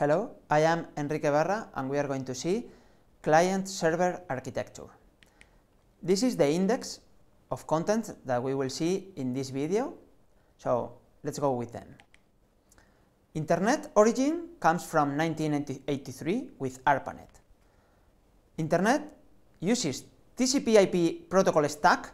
Hello, I am Enrique Barra and we are going to see client-server architecture. This is the index of content that we will see in this video, so let's go with them. Internet origin comes from 1983 with ARPANET. Internet uses TCP IP protocol stack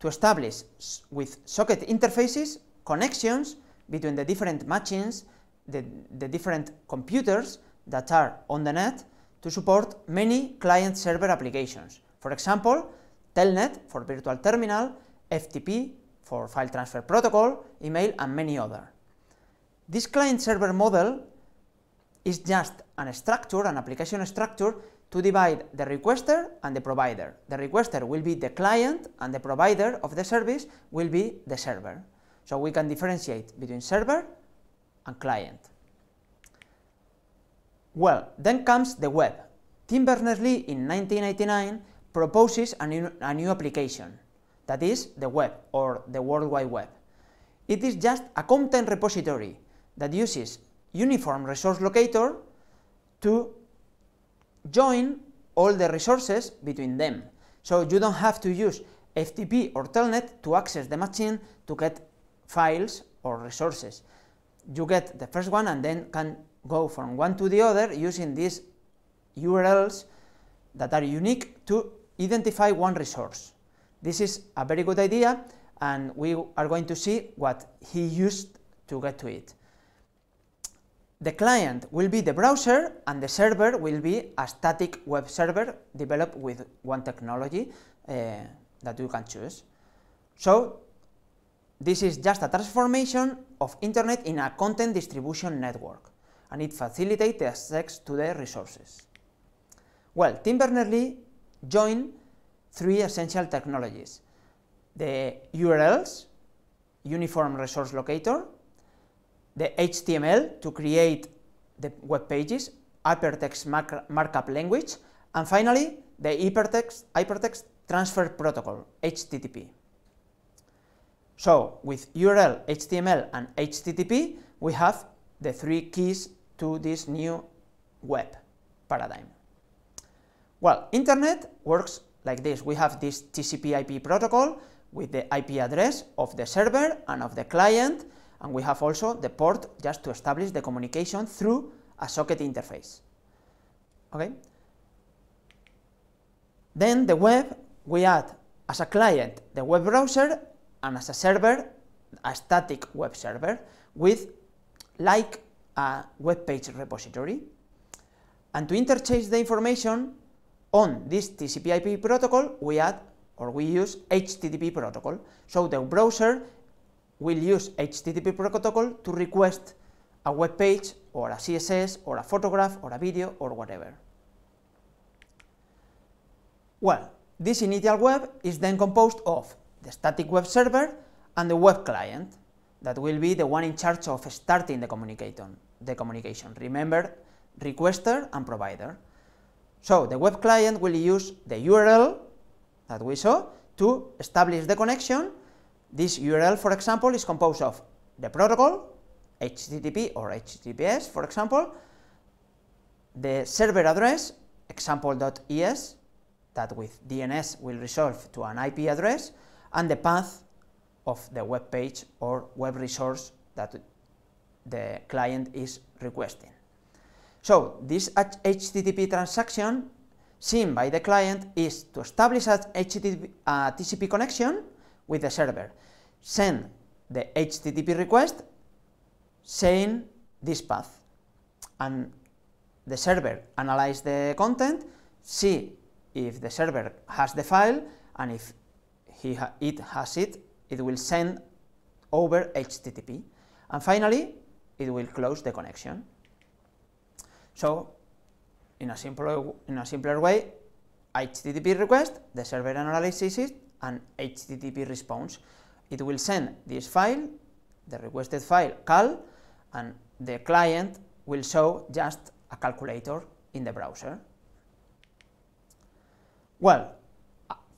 to establish with socket interfaces connections between the different machines the, the different computers that are on the net to support many client-server applications. For example, Telnet for virtual terminal, FTP for file transfer protocol, email, and many other. This client-server model is just an structure, an application structure, to divide the requester and the provider. The requester will be the client and the provider of the service will be the server. So we can differentiate between server and client. Well, then comes the web. Tim Berners-Lee in 1989 proposes a new, a new application, that is the web or the World Wide Web. It is just a content repository that uses uniform resource locator to join all the resources between them. So you don't have to use FTP or Telnet to access the machine to get files or resources you get the first one and then can go from one to the other using these URLs that are unique to identify one resource. This is a very good idea and we are going to see what he used to get to it. The client will be the browser and the server will be a static web server developed with one technology uh, that you can choose. So this is just a transformation of Internet in a content distribution network, and it facilitates the access to the resources. Well, Tim Berners-Lee joined three essential technologies, the URLs, Uniform Resource Locator, the HTML to create the web pages, hypertext mark markup language, and finally the hypertext, hypertext transfer protocol, HTTP. So with URL, HTML and HTTP, we have the three keys to this new web paradigm. Well, internet works like this. We have this TCP IP protocol with the IP address of the server and of the client, and we have also the port just to establish the communication through a socket interface. Okay? Then the web, we add as a client the web browser and as a server, a static web server with like a web page repository. And to interchange the information on this TCP IP protocol, we add or we use HTTP protocol. So the browser will use HTTP protocol to request a web page or a CSS or a photograph or a video or whatever. Well, this initial web is then composed of the static web server and the web client that will be the one in charge of starting the communication. The communication. Remember, requester and provider. So the web client will use the URL that we saw to establish the connection. This URL, for example, is composed of the protocol, HTTP or HTTPS, for example, the server address, example.es, that with DNS will resolve to an IP address, and the path of the web page or web resource that the client is requesting. So this HTTP transaction seen by the client is to establish a HTTP, TCP connection with the server, send the HTTP request saying this path, and the server analyze the content, see if the server has the file, and if he ha it has it, it will send over HTTP. And finally, it will close the connection. So, in a simpler, in a simpler way, HTTP request, the server analyzes it, and HTTP response. It will send this file, the requested file, cal, and the client will show just a calculator in the browser. Well,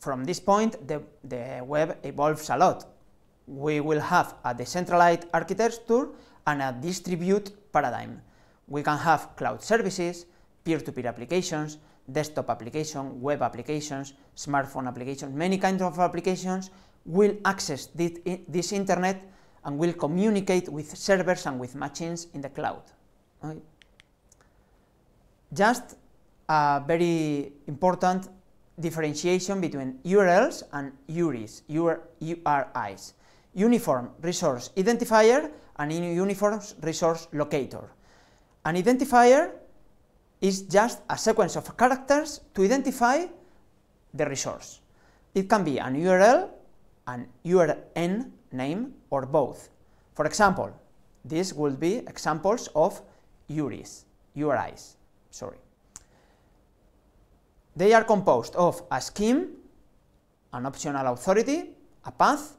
from this point, the, the web evolves a lot. We will have a decentralized architecture and a distributed paradigm. We can have cloud services, peer-to-peer -peer applications, desktop applications, web applications, smartphone applications, many kinds of applications will access this, this internet and will communicate with servers and with machines in the cloud. Right? Just a very important differentiation between URLs and URIs, URIs, Uniform Resource Identifier and Uniform Resource Locator. An identifier is just a sequence of characters to identify the resource. It can be an URL, an URN name, or both. For example, these would be examples of URIs, URIs, sorry. They are composed of a scheme, an optional authority, a path,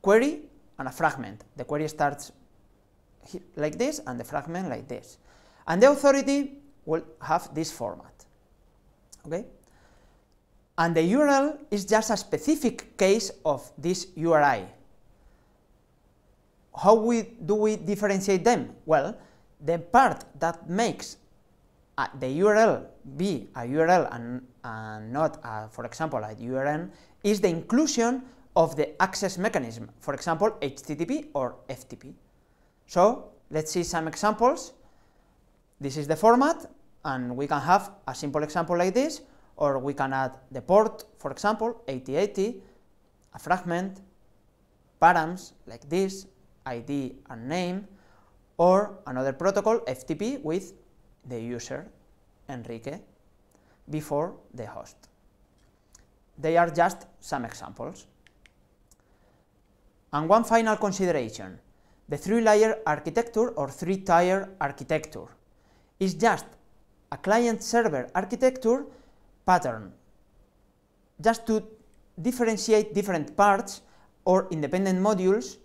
query, and a fragment. The query starts like this and the fragment like this. And the authority will have this format. Okay? And the URL is just a specific case of this URI. How we, do we differentiate them? Well, the part that makes uh, the URL be a URL and, not, a, uh, for example, a URN, is the inclusion of the access mechanism, for example, HTTP or FTP. So let's see some examples. This is the format, and we can have a simple example like this, or we can add the port, for example, 8080, a fragment, params like this, ID and name, or another protocol, FTP, with the user Enrique before the host. They are just some examples. And one final consideration, the three-layer architecture or three-tier architecture is just a client-server architecture pattern, just to differentiate different parts or independent modules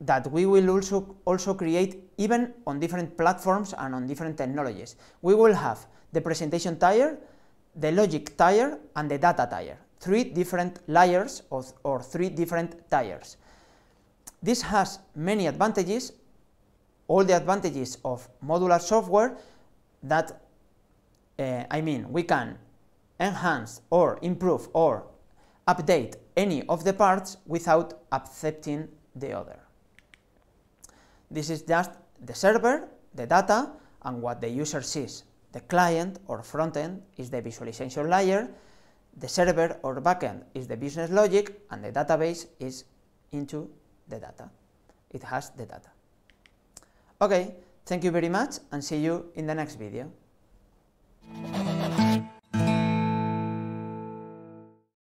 that we will also, also create even on different platforms and on different technologies. We will have the presentation tier, the logic tier, and the data tier. Three different layers of, or three different tiers. This has many advantages, all the advantages of modular software that, uh, I mean, we can enhance or improve or update any of the parts without accepting the other. This is just the server, the data, and what the user sees. The client or frontend is the visualization layer, the server or backend is the business logic, and the database is into the data. It has the data. Okay, thank you very much and see you in the next video.